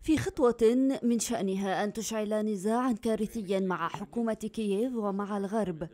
في خطوة من شأنها أن تشعل نزاعا كارثيا مع حكومة كييف ومع الغرب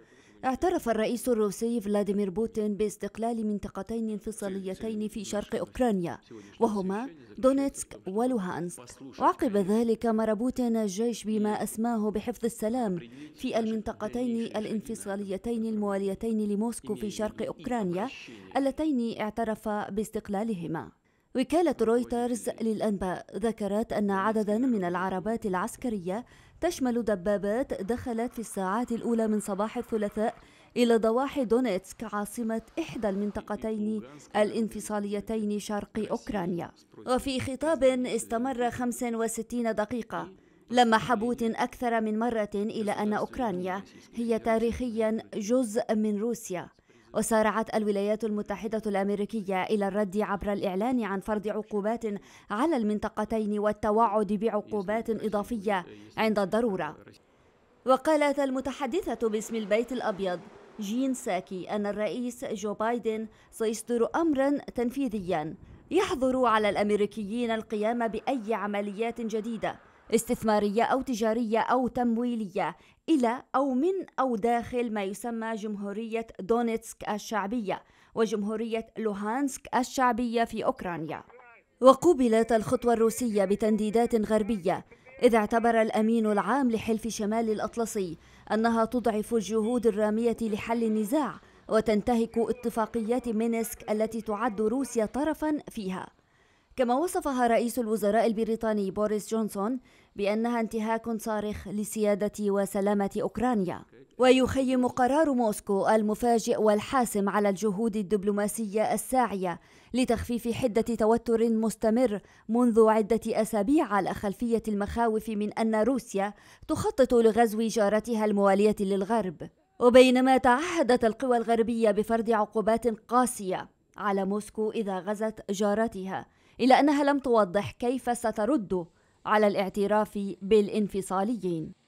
اعترف الرئيس الروسي فلاديمير بوتين باستقلال منطقتين انفصاليتين في شرق أوكرانيا وهما دونيتسك ولوهانسك وعقب ذلك مر بوتين الجيش بما أسماه بحفظ السلام في المنطقتين الانفصاليتين المواليتين لموسكو في شرق أوكرانيا اللتين اعترف باستقلالهما وكالة رويترز للأنباء ذكرت أن عددا من العربات العسكرية تشمل دبابات دخلت في الساعات الأولى من صباح الثلاثاء إلى ضواحي دونيتسك عاصمة إحدى المنطقتين الانفصاليتين شرق أوكرانيا وفي خطاب استمر 65 دقيقة لمح بوتين أكثر من مرة إلى أن أوكرانيا هي تاريخيا جزء من روسيا وسارعت الولايات المتحدة الأمريكية إلى الرد عبر الإعلان عن فرض عقوبات على المنطقتين والتوعد بعقوبات إضافية عند الضرورة وقالت المتحدثة باسم البيت الأبيض جين ساكي أن الرئيس جو بايدن سيصدر أمرا تنفيذيا يحظر على الأمريكيين القيام بأي عمليات جديدة استثمارية أو تجارية أو تمويلية إلى أو من أو داخل ما يسمى جمهورية دونيتسك الشعبية وجمهورية لوهانسك الشعبية في أوكرانيا وقوبلت الخطوة الروسية بتنديدات غربية إذ اعتبر الأمين العام لحلف شمال الأطلسي أنها تضعف الجهود الرامية لحل النزاع وتنتهك اتفاقيات مينسك التي تعد روسيا طرفا فيها كما وصفها رئيس الوزراء البريطاني بوريس جونسون بأنها انتهاك صارخ لسيادة وسلامة أوكرانيا ويخيم قرار موسكو المفاجئ والحاسم على الجهود الدبلوماسية الساعية لتخفيف حدة توتر مستمر منذ عدة أسابيع على خلفية المخاوف من أن روسيا تخطط لغزو جارتها الموالية للغرب وبينما تعهدت القوى الغربية بفرض عقوبات قاسية على موسكو إذا غزت جارتها إلا أنها لم توضح كيف سترد على الاعتراف بالانفصاليين